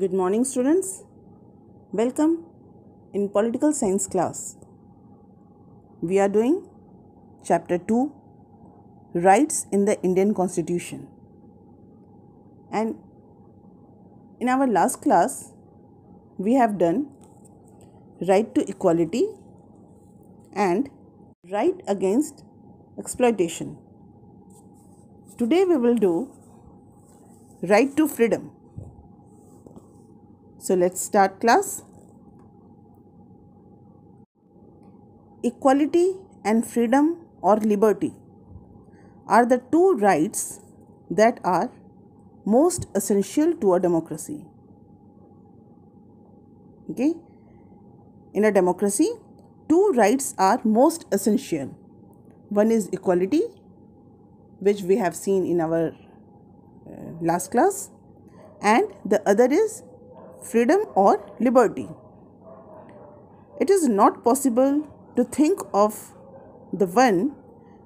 Good morning, students. Welcome in political science class. We are doing chapter 2 Rights in the Indian Constitution. And in our last class, we have done right to equality and right against exploitation. Today, we will do right to freedom. So let's start class. Equality and freedom or liberty are the two rights that are most essential to a democracy. Okay? In a democracy, two rights are most essential. One is equality, which we have seen in our uh, last class, and the other is freedom or liberty. It is not possible to think of the one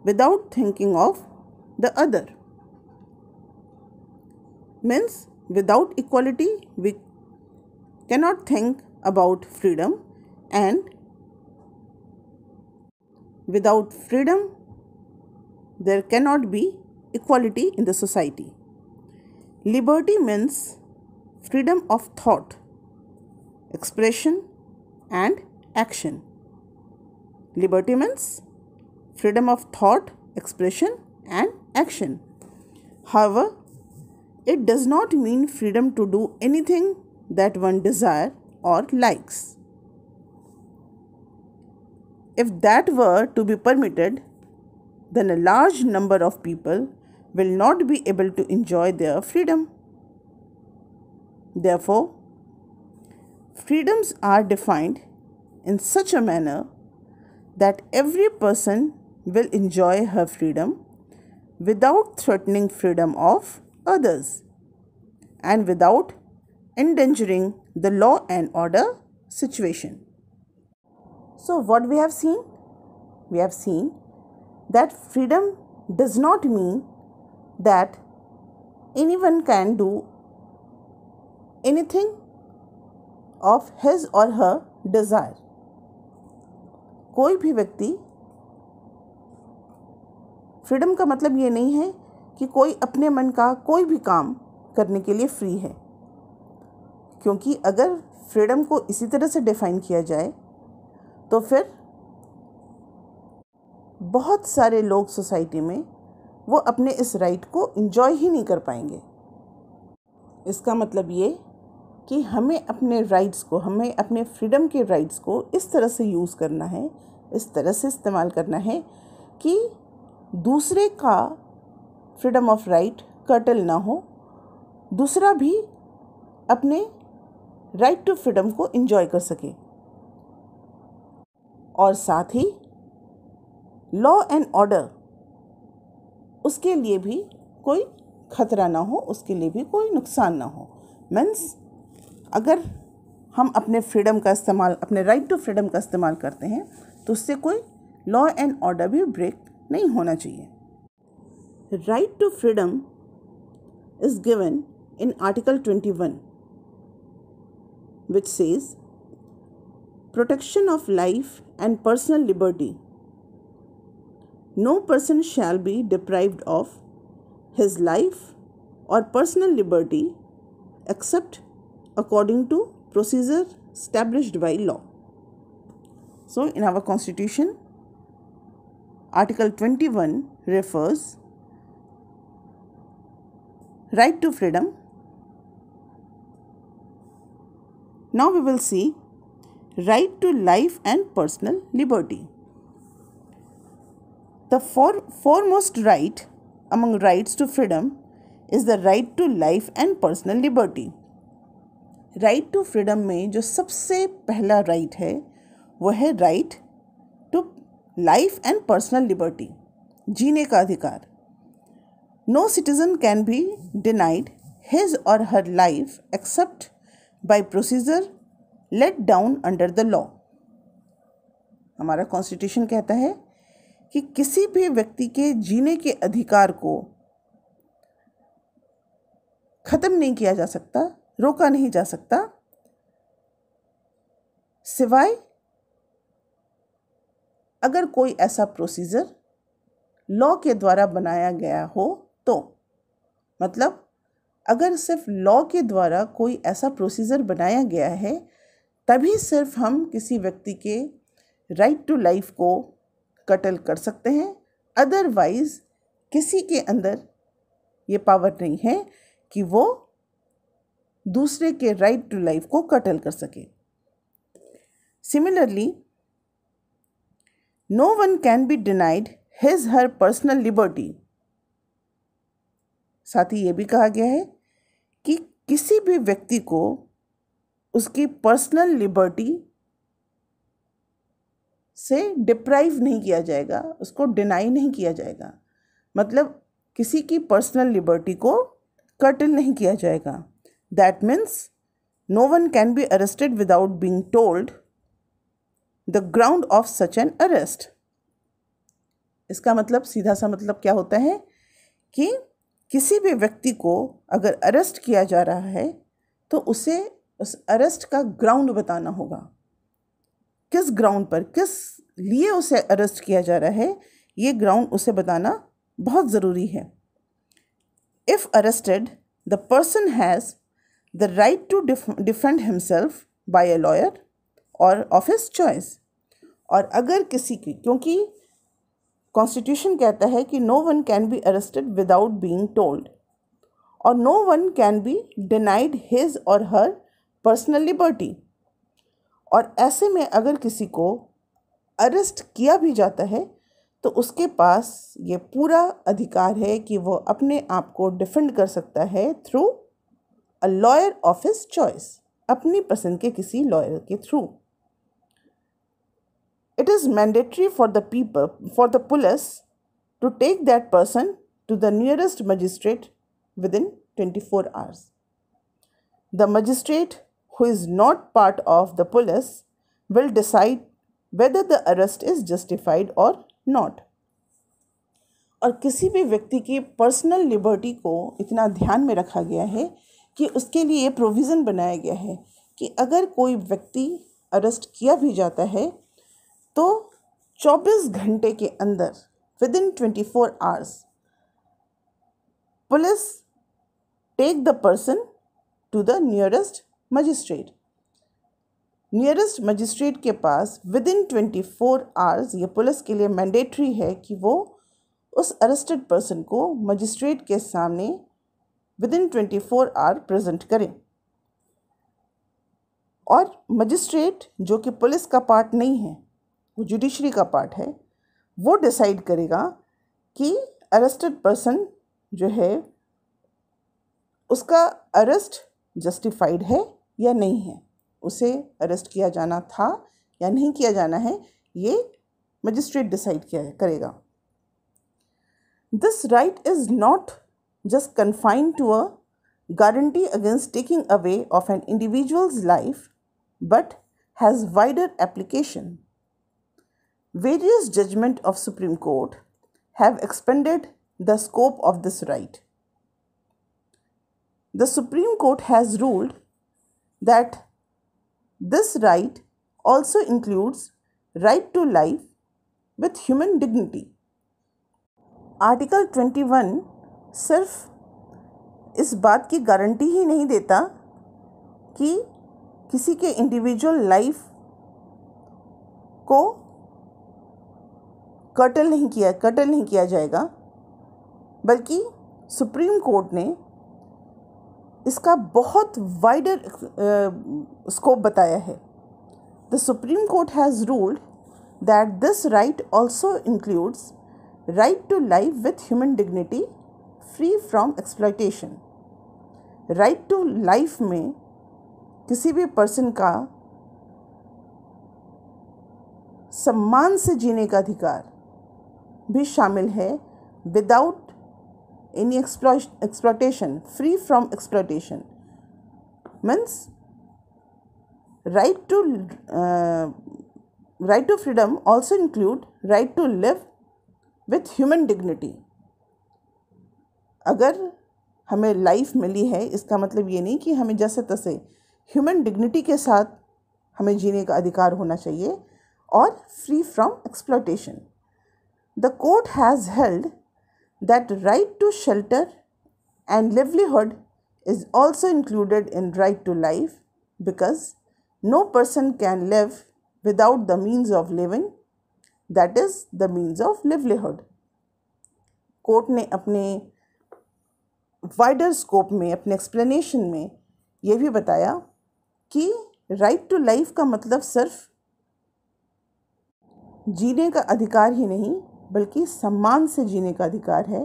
without thinking of the other. Means, without equality, we cannot think about freedom, and without freedom, there cannot be equality in the society. Liberty means freedom of thought, expression, and action. Liberty means freedom of thought, expression, and action. However, it does not mean freedom to do anything that one desires or likes. If that were to be permitted, then a large number of people will not be able to enjoy their freedom. Therefore, freedoms are defined in such a manner that every person will enjoy her freedom without threatening freedom of others and without endangering the law and order situation. So, what we have seen? We have seen that freedom does not mean that anyone can do anything of his or her desire कोई भी व्यक्ति freedom का मतलब ये नहीं है कि कोई अपने मन का कोई भी काम करने के लिए फ्री है क्योंकि अगर फ्रीडम को इसी तरह से डिफाइन किया जाए तो फिर बहुत सारे लोग सोसाइटी में वो अपने इस राइट को इन्जॉय ही नहीं कर पाएंगे इसका मतलब ये कि हमें अपने राइट्स को हमें अपने फ्रीडम के राइट्स को इस तरह से यूज़ करना है इस तरह से इस्तेमाल करना है कि दूसरे का फ्रीडम ऑफ राइट कर्टल ना हो दूसरा भी अपने राइट टू फ्रीडम को इन्जॉय कर सके और साथ ही लॉ एंड ऑर्डर उसके लिए भी कोई खतरा ना हो उसके लिए भी कोई नुकसान ना हो मीन्स अगर हम अपने फ्रीडम का इस्तेमाल अपने राइट टू फ्रीडम का इस्तेमाल करते हैं तो उससे कोई लॉ एंड ऑर्डर भी ब्रेक नहीं होना चाहिए right to freedom is given in article twenty one which says protection of life and personal liberty no person shall be deprived of his life or personal liberty except according to procedure established by law. So, in our constitution, Article 21 refers right to freedom. Now we will see right to life and personal liberty. The for, foremost right among rights to freedom is the right to life and personal liberty. Right to freedom में जो सबसे पहला right है वह है right to life and personal liberty जीने का अधिकार no citizen can be denied his or her life except by procedure laid down under the law हमारा कॉन्स्टिट्यूशन कहता है कि किसी भी व्यक्ति के जीने के अधिकार को ख़त्म नहीं किया जा सकता रोका नहीं जा सकता सिवाय अगर कोई ऐसा प्रोसीजर लॉ के द्वारा बनाया गया हो तो मतलब अगर सिर्फ लॉ के द्वारा कोई ऐसा प्रोसीजर बनाया गया है तभी सिर्फ हम किसी व्यक्ति के राइट टू लाइफ को कटल कर सकते हैं अदरवाइज़ किसी के अंदर ये पावर नहीं है कि वो दूसरे के राइट टू लाइफ को कटल कर सके similarly no one can be denied his her personal liberty साथ ही ये भी कहा गया है कि किसी भी व्यक्ति को उसकी पर्सनल लिबर्टी से डिप्राइव नहीं किया जाएगा उसको डिनाई नहीं किया जाएगा मतलब किसी की पर्सनल लिबर्टी को कटल नहीं किया जाएगा That means no one can be arrested without being told the ground of such an arrest. इसका मतलब सीधा सा मतलब क्या होता है कि किसी भी व्यक्ति को अगर अरेस्ट किया जा रहा है तो उसे उस अरेस्ट का ग्राउंड बताना होगा किस ग्राउंड पर किस लिए उसे अरेस्ट किया जा रहा है ये ग्राउंड उसे बताना बहुत ज़रूरी है if arrested the person has the right to defend himself by a lawyer or of his choice और अगर किसी की क्योंकि कॉन्स्टिट्यूशन कहता है कि no one can be arrested without being told or no one can be denied his or her personal liberty और ऐसे में अगर किसी को अरेस्ट किया भी जाता है तो उसके पास ये पूरा अधिकार है कि वो अपने आप को डिफेंड कर सकता है through a lawyer of his choice अपनी पसंद के किसी लॉयर के through it is mandatory for the people for the police to take that person to the nearest magistrate within twenty four hours the magistrate who is not part of the police will decide whether the arrest is justified or not और किसी भी व्यक्ति की personal liberty को इतना ध्यान में रखा गया है कि उसके लिए प्रोविज़न बनाया गया है कि अगर कोई व्यक्ति अरेस्ट किया भी जाता है तो 24 घंटे के अंदर within twenty four hours police take the person to the nearest magistrate nearest magistrate के पास within twenty four hours ये पुलिस के लिए मैंडेटरी है कि वो उस अरेस्टेड पर्सन को मजिस्ट्रेट के सामने within twenty four hour present करें और मजिस्ट्रेट जो कि पुलिस का पार्ट नहीं है वो जुडिशरी का पार्ट है वो डिसाइड करेगा कि अरेस्टेड पर्सन जो है उसका अरेस्ट जस्टिफाइड है या नहीं है उसे अरेस्ट किया जाना था या नहीं किया जाना है ये मजिस्ट्रेट डिसाइड किया करेगा this right is not just confined to a guarantee against taking away of an individual's life but has wider application. Various judgments of Supreme Court have expanded the scope of this right. The Supreme Court has ruled that this right also includes right to life with human dignity. Article 21 सिर्फ इस बात की guarantee ही नहीं देता कि किसी के individual life को कटल नहीं किया कटल नहीं किया जाएगा बल्कि सुप्रीम कोर्ट ने इसका बहुत वाइडर स्कोप बताया है the supreme court has ruled that this right also includes right to life with human dignity free from exploitation right to life में किसी भी पर्सन का सम्मान से जीने का अधिकार भी शामिल है without any exploitation free from exploitation means right to right to freedom also include right to live with human dignity अगर हमें लाइफ मिली है इसका मतलब ये नहीं कि हमें जैसे तसे ह्यूमन डिग्निटी के साथ हमें जीने का अधिकार होना चाहिए और free from exploitation the court has held that right to shelter and livelihood is also included in right to life because no person can live without the means of living that is the means of livelihood court ने अपने wider scope में अपने explanation में ये भी बताया कि right to life का मतलब सिर्फ जीने का अधिकार ही नहीं बल्कि सम्मान से जीने का अधिकार है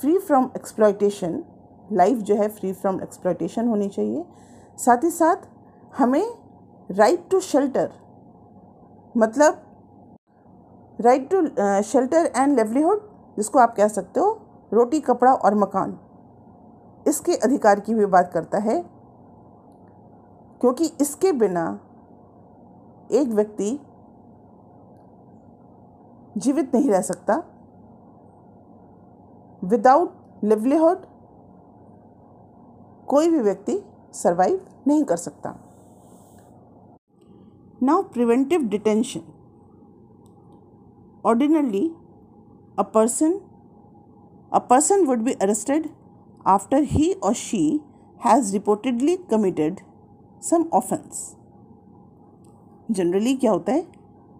फ्री फ्रॉम एक्सप्लॉयटेशन लाइफ जो है फ्री फ्रॉम एक्सप्लॉयटेशन होनी चाहिए साथ ही साथ हमें राइट टू शेल्टर मतलब right to shelter and livelihood जिसको आप कह सकते हो रोटी कपड़ा और मकान इसके अधिकार की भी बात करता है क्योंकि इसके बिना एक व्यक्ति जीवित नहीं रह सकता विदाउट लिवलीहुड कोई भी व्यक्ति सर्वाइव नहीं कर सकता now preventive detention ordinarily a person a person would be arrested after he or she has reportedly committed some offense generally क्या होता है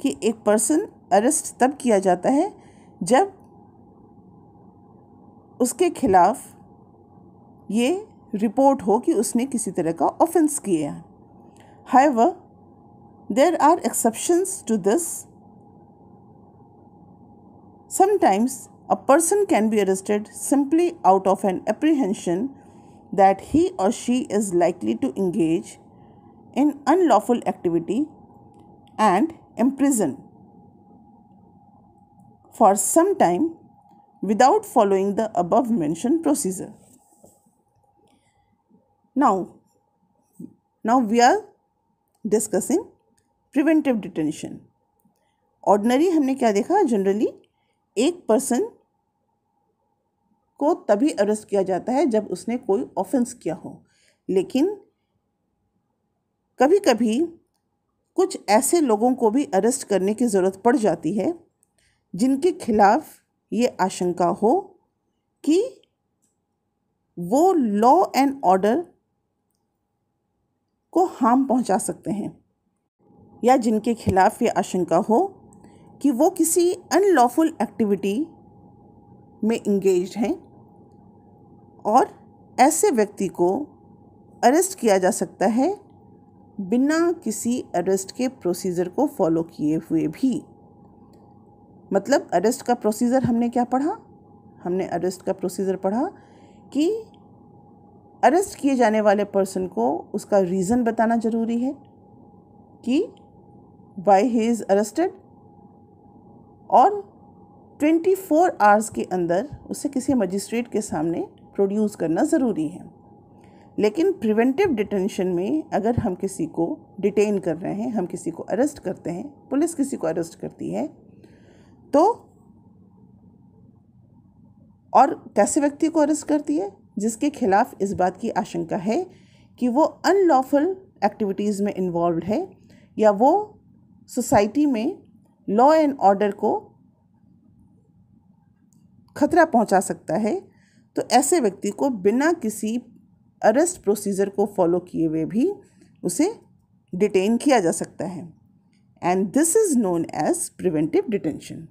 कि एक पर्सन अरेस्ट तब किया जाता है जब उसके खिलाफ ये रिपोर्ट हो कि उसने किसी तरह का ऑफेंस किया है however there are exceptions to this sometimes A person can be arrested simply out of an apprehension that he or she is likely to engage in unlawful activity and imprison for some time without following the above mentioned procedure. Now, now we are discussing preventive detention. Ordinary हमने क्या देखा generally एक person. को तभी arrest किया जाता है जब उसने कोई ऑफेंस किया हो लेकिन कभी कभी कुछ ऐसे लोगों को भी अरेस्ट करने की ज़रूरत पड़ जाती है जिनके खिलाफ ये आशंका हो कि वो लॉ एंड ऑर्डर को हार्म पहुंचा सकते हैं या जिनके खिलाफ ये आशंका हो कि वो किसी अनलॉफुल एक्टिविटी में इंगेज हैं और ऐसे व्यक्ति को अरेस्ट किया जा सकता है बिना किसी अरेस्ट के प्रोसीजर को फॉलो किए हुए भी मतलब अरेस्ट का प्रोसीजर हमने क्या पढ़ा हमने अरेस्ट का प्रोसीजर पढ़ा कि अरेस्ट किए जाने वाले पर्सन को उसका रीज़न बताना ज़रूरी है कि वाई ही इज़ अरेस्टेड और 24 आवर्स के अंदर उसे किसी मजिस्ट्रेट के सामने प्रोड्यूस करना ज़रूरी है लेकिन प्रिवेंटिव डिटेंशन में अगर हम किसी को डिटेन कर रहे हैं हम किसी को अरेस्ट करते हैं पुलिस किसी को अरेस्ट करती है तो और कैसे व्यक्ति को अरेस्ट करती है जिसके खिलाफ इस बात की आशंका है कि वो अनलॉफुल एक्टिविटीज़ में इन्वॉल्व है या वो सोसाइटी में लॉ एंड ऑर्डर को खतरा पहुंचा सकता है तो ऐसे व्यक्ति को बिना किसी अरेस्ट प्रोसीजर को फॉलो किए हुए भी उसे डिटेन किया जा सकता है and this is known as preventive detention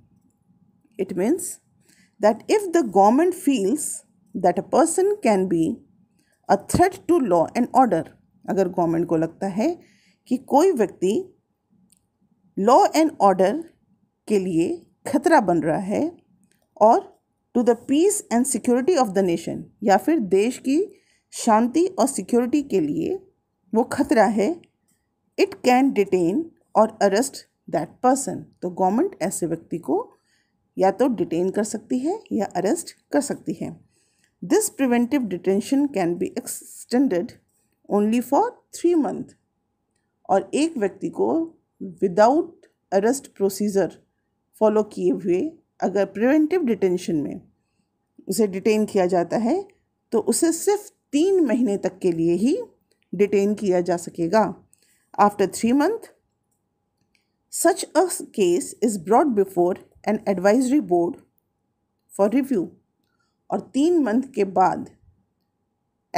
it means that if the government feels that a person can be a threat to law and order अगर गवर्नमेंट को लगता है कि कोई व्यक्ति लॉ एंड ऑर्डर के लिए खतरा बन रहा है और to the peace and security of the nation या फिर देश की शांति और सिक्योरिटी के लिए वो खतरा है it can detain or arrest that person तो गवर्नमेंट ऐसे व्यक्ति को या तो डिटेन कर सकती है या अरेस्ट कर सकती है this preventive detention can be extended only for three month और एक व्यक्ति को विदाउट अरेस्ट प्रोसीजर फॉलो किए हुए अगर प्रिवेंटिव डिटेंशन में उसे डिटेन किया जाता है तो उसे सिर्फ तीन महीने तक के लिए ही डिटेन किया जा सकेगा after three month such a case is brought before an advisory board for review और तीन मंथ के बाद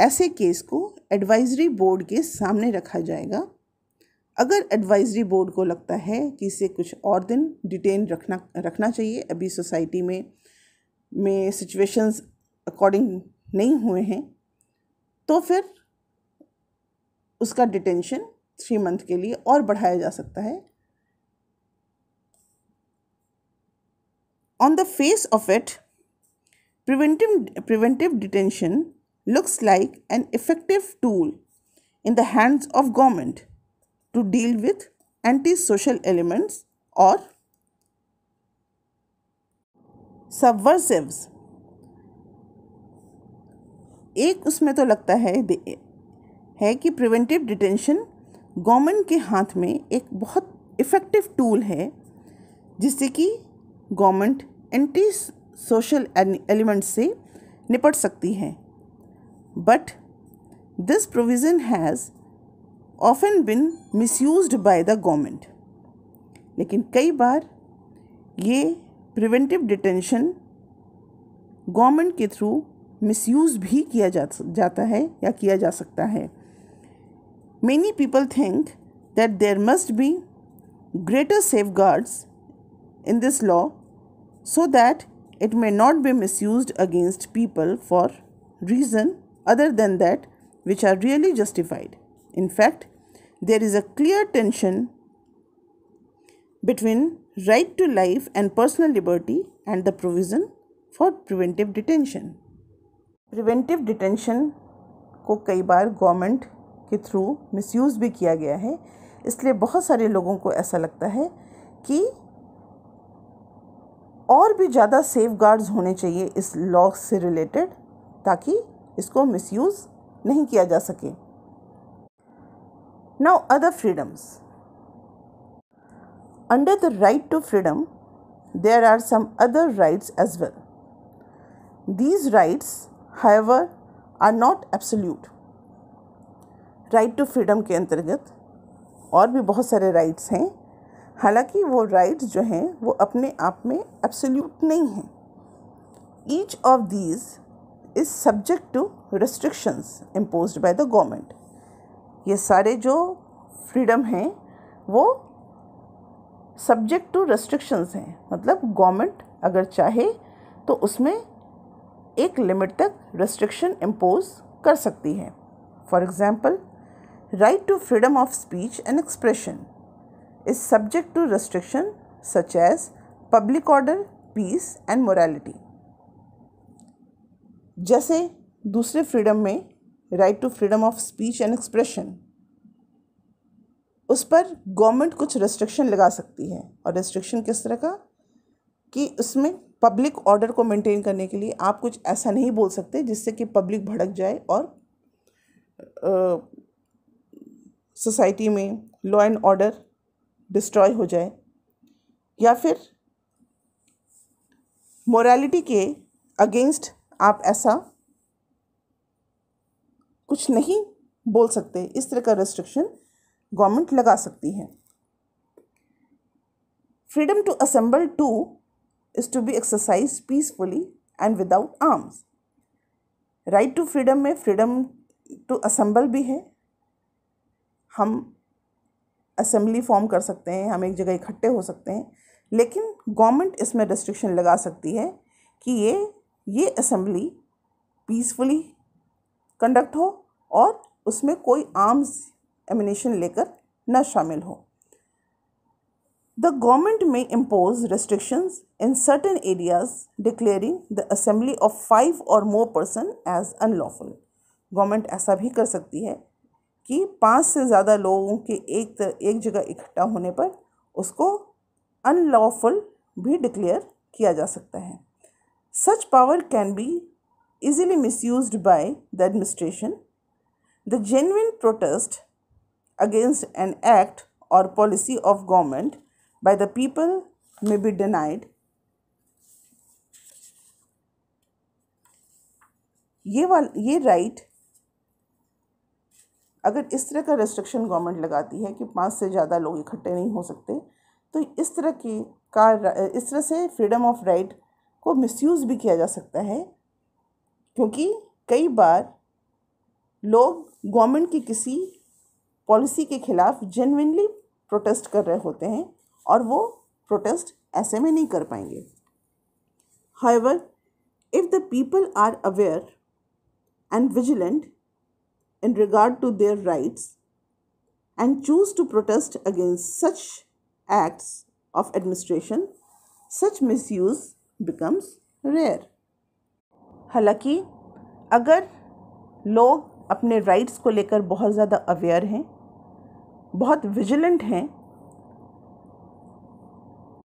ऐसे केस को एडवाइजरी बोर्ड के सामने रखा जाएगा अगर एडवाइजरी बोर्ड को लगता है कि इसे कुछ और दिन डिटेन रखना रखना चाहिए अभी सोसाइटी में में सिचुएशंस अकॉर्डिंग नहीं हुए हैं तो फिर उसका डिटेंशन थ्री मंथ के लिए और बढ़ाया जा सकता है on the face of it preventive preventive detention looks like an effective tool in the hands of government to deal with anti social elements or subversives एक उसमें तो लगता है है कि प्रिवेंटिव डिटेंशन गवर्नमेंट के हाथ में एक बहुत इफ़ेक्टिव टूल है जिससे कि गवर्नमेंट एंटी सोशल एलिमेंट से निपट सकती है but this provision has often been misused by the government लेकिन कई बार ये प्रिवेंटिव डिटेंशन गवर्नमेंट के थ्रू मिसयूज़ भी किया जा जाता है या किया जा सकता है many people think that there must be greater safeguards in this law so that it may not be misuse against people for reason other than that which are really justified in fact there is a clear tension between right to life and personal liberty and the provision for preventive detention. Preventive detention को कई बार government के through misuse भी किया गया है इसलिए बहुत सारे लोगों को ऐसा लगता है कि और भी ज़्यादा सेफ गार्ड्स होने चाहिए इस लॉ से रिलेटेड ताकि इसको मिसयूज़ नहीं किया जा सके now other freedoms Under the right to freedom, there are some other rights as well. These rights, however, are not absolute. Right to freedom के अंतर्गत और भी बहुत सारे राइट्स हैं हालांकि वो राइट्स जो हैं वो अपने आप में एब्सोल्यूट नहीं हैं each of these is subject to restrictions impose by the government ये सारे जो फ्रीडम हैं वो सब्जेक्ट टू रेस्ट्रिक्शंस हैं मतलब गवर्नमेंट अगर चाहे तो उसमें एक लिमिट तक रेस्ट्रिक्शन इम्पोज कर सकती है for example right to freedom of speech and expression is subject to restriction such as public order peace and morality जैसे दूसरे फ्रीडम में right to freedom of speech and expression उस पर government कुछ restriction लगा सकती है और रेस्ट्रिक्शन किस तरह का कि उसमें पब्लिक ऑर्डर को मेंटेन करने के लिए आप कुछ ऐसा नहीं बोल सकते जिससे कि पब्लिक भड़क जाए और सोसाइटी में लॉ एंड ऑर्डर डिस्ट्रॉय हो जाए या फिर मोरालिटी के अगेंस्ट आप ऐसा कुछ नहीं बोल सकते इस तरह का रेस्ट्रिक्शन गवर्नमेंट लगा सकती है freedom to assemble to is to be exercise peacefully and without arms right to freedom में फ्रीडम टू असेंबल भी है हम असेंबली फॉर्म कर सकते हैं हम एक जगह इकट्ठे हो सकते हैं लेकिन गवर्नमेंट इसमें रेस्ट्रिक्शन लगा सकती है कि ये ये असेंबली पीसफुली कंडक्ट हो और उसमें कोई आर्म्स एमिनेशन लेकर न शामिल हो the government may impose restrictions in certain areas declaring the assembly of five or more person as unlawful government ऐसा भी कर सकती है कि पाँच से ज़्यादा लोगों के एक तर, एक जगह इकट्ठा होने पर उसको अनलॉफुल भी डिक्लेयर किया जा सकता है such power can be misuse by the administration the genuine protest against an act or policy of government by the people may be denied ये वाल ये राइट अगर इस तरह का रेस्ट्रिक्शन गवर्नमेंट लगाती है कि पाँच से ज़्यादा लोग इकट्ठे नहीं हो सकते तो इस तरह के का इस तरह से फ्रीडम ऑफ राइट को मिसयूज़ भी किया जा सकता है क्योंकि कई बार लोग गवर्नमेंट की किसी पॉलिसी के खिलाफ जेनविनली प्रोटेस्ट कर रहे होते हैं और वो प्रोटेस्ट ऐसे में नहीं कर पाएंगे however if the people are aware and vigilant in regard to their rights and choose to protest against such acts of administration such misuse becomes rare हालांकि अगर लोग अपने राइट्स को लेकर बहुत ज़्यादा अवेयर हैं बहुत विजिलेंट हैं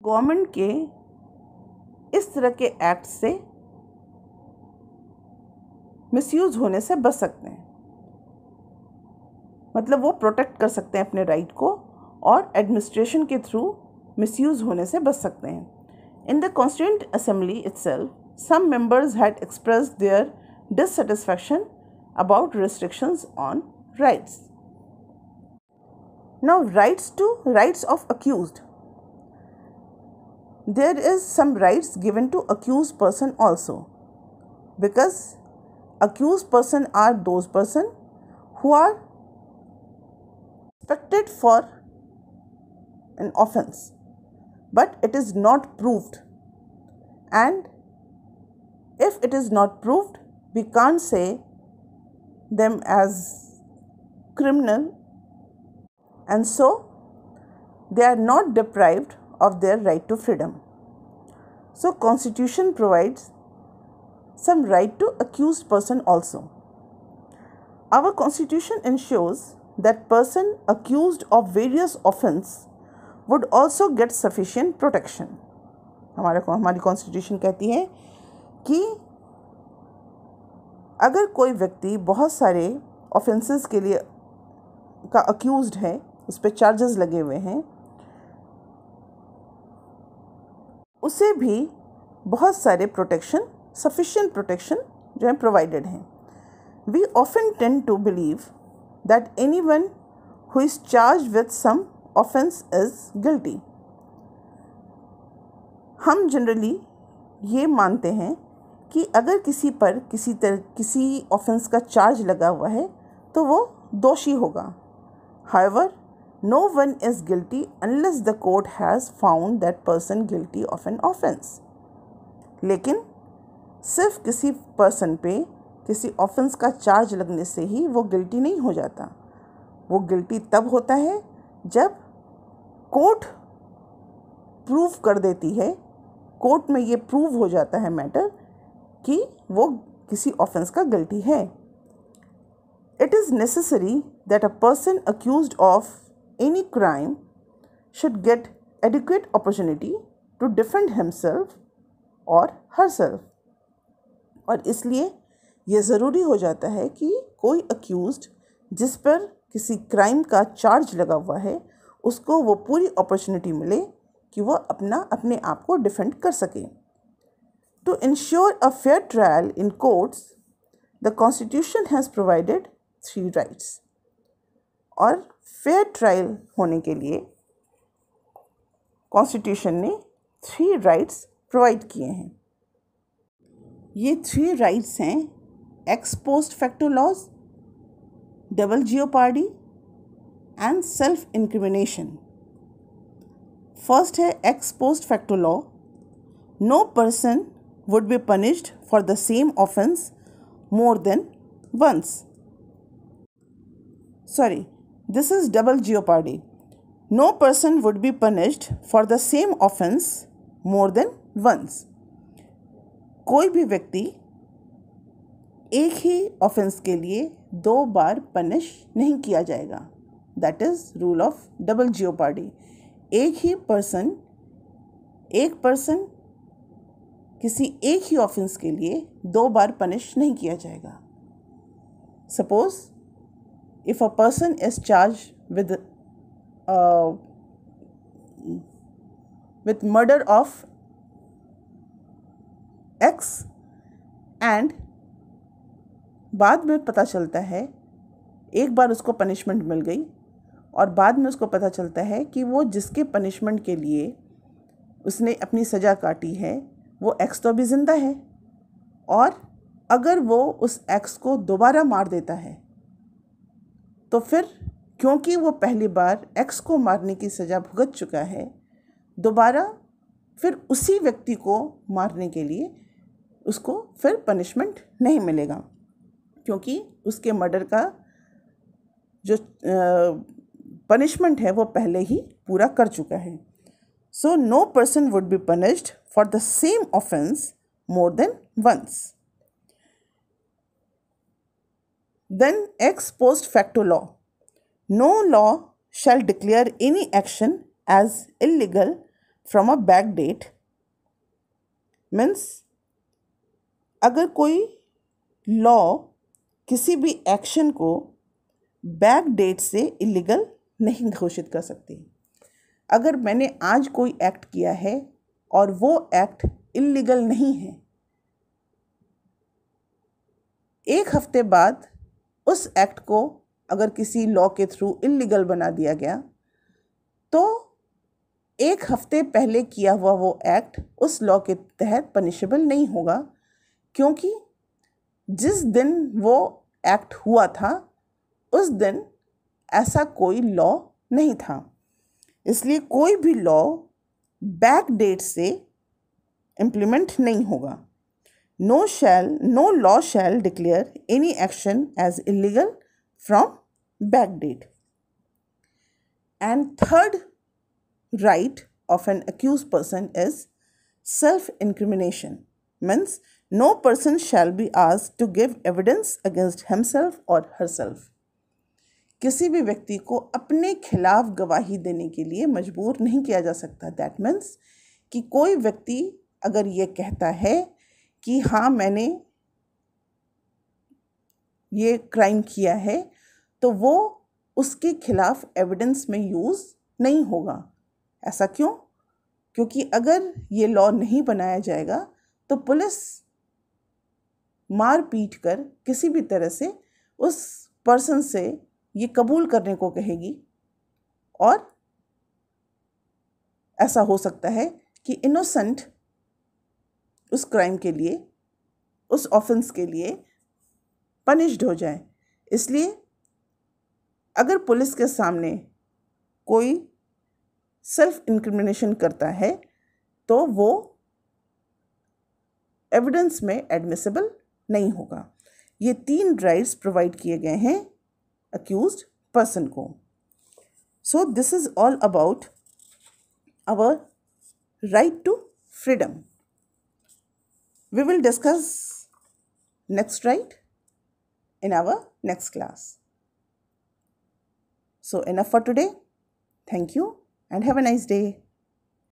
गवर्नमेंट के इस तरह के एक्ट से मिसयूज होने से बच सकते हैं मतलब वो प्रोटेक्ट कर सकते हैं अपने राइट को और एडमिनिस्ट्रेशन के थ्रू मिसयूज होने से बच सकते हैं in the constituent assembly itself some members had express their dissatisfaction about restrictions on rights Now, rights to rights of accused. There is some rights given to accused person also because accused person are those person who are suspected for an offense but it is not proved and if it is not proved we can't say them as criminal and so they are not deprived of their right to freedom. So constitution provides some right to accused person also. Our constitution ensures that person accused of various offense would also get sufficient protection. हमारा हमारी constitution कहती है कि अगर कोई व्यक्ति बहुत सारे ऑफेंसेस के लिए का अक्यूज़ है उस पर चार्जेस लगे हुए हैं उसे भी बहुत सारे प्रोटेक्शन सफिशेंट प्रोटेक्शन जो है प्रोवाइडेड हैं we often tend to believe that anyone who is charge with some offense is guilty हम जनरली ये मानते हैं कि अगर किसी पर किसी तरह किसी ऑफेंस का चार्ज लगा हुआ है तो वो दोषी होगा हाईवर no one is guilty unless the court has found that person guilty of an offense लेकिन सिर्फ किसी पर्सन पे किसी ऑफेंस का चार्ज लगने से ही वो गिल्टी नहीं हो जाता वो गिल्टी तब होता है जब कोर्ट प्रूव कर देती है कोर्ट में ये प्रूव हो जाता है मैटर कि वो किसी ऑफेंस का गिल्टी है it is necessary that a person accuse of any crime should get adequate opportunity to defend himself और हर सेल्फ और इसलिए यह ज़रूरी हो जाता है कि कोई अक्यूज़ जिस पर किसी क्राइम का चार्ज लगा हुआ है उसको वो पूरी अपॉर्चुनिटी मिले कि वह अपना अपने आप को डिफेंड कर सके to ensure a fair trial in courts the constitution has provided three rights और फेयर ट्रायल होने के लिए कॉन्स्टिट्यूशन ने थ्री राइट्स प्रोवाइड किए हैं ये थ्री राइट्स हैं ex post facto laws double jeopardy and self incrimination first है ex post facto law no person would be punished for the same offence more than once sorry is double jeopardy no person would be punished for the same offence more than once कोई भी व्यक्ति एक ही offence के लिए दो बार punish नहीं किया जाएगा that is rule of double jeopardy ही पर्सन एक पर्सन किसी एक ही ऑफेंस के लिए दो बार पनिश नहीं किया जाएगा suppose if a person is charged with uh, with murder of x and बाद में पता चलता है एक बार उसको पनिशमेंट मिल गई और बाद में उसको पता चलता है कि वो जिसके पनिशमेंट के लिए उसने अपनी सज़ा काटी है वो एक्स तो भी ज़िंदा है और अगर वो उस एक्स को दोबारा मार देता है तो फिर क्योंकि वो पहली बार एक्स को मारने की सज़ा भुगत चुका है दोबारा फिर उसी व्यक्ति को मारने के लिए उसको फिर पनिशमेंट नहीं मिलेगा क्योंकि उसके मर्डर का जो पनिशमेंट है वो पहले ही पूरा कर चुका है so no person would be punished for the same offence more than once Then ex post facto law. No law shall declare any action as illegal from a back date. मीन्स अगर कोई लॉ किसी भी action को back date से illegal नहीं घोषित कर सकती अगर मैंने आज कोई एक्ट किया है और वो एक्ट इलीगल नहीं है एक हफ्ते बाद उस एक्ट को अगर किसी लॉ के थ्रू इलीगल बना दिया गया तो एक हफ्ते पहले किया हुआ वो एक्ट उस लॉ के तहत पनिशेबल नहीं होगा क्योंकि जिस दिन वो एक्ट हुआ था उस दिन ऐसा कोई लॉ नहीं था इसलिए कोई भी लॉ बैक डेट से इम्प्लीमेंट नहीं होगा no shall no law shall declare any action as illegal from backdate and third right of an accused person is self incrimination means no person shall be asked to give evidence against himself or herself किसी भी व्यक्ति को अपने खिलाफ गवाही देने के लिए मजबूर नहीं किया जा सकता दैट मीन्स कि कोई व्यक्ति अगर ये कहता है कि हाँ मैंने ये क्राइम किया है तो वो उसके खिलाफ एविडेंस में यूज़ नहीं होगा ऐसा क्यों क्योंकि अगर ये लॉ नहीं बनाया जाएगा तो पुलिस मार पीट कर किसी भी तरह से उस पर्सन से ये कबूल करने को कहेगी और ऐसा हो सकता है कि इनोसेंट उस क्राइम के लिए उस ऑफेंस के लिए पनिश्ड हो जाए इसलिए अगर पुलिस के सामने कोई सेल्फ इंक्रिमिनेशन करता है तो वो एविडेंस में एडमिसिबल नहीं होगा ये तीन राइट्स प्रोवाइड किए गए हैं अक्यूज पर्सन को so this is all about our right to freedom We will discuss next right in our next class. So enough for today. Thank you and have a nice day.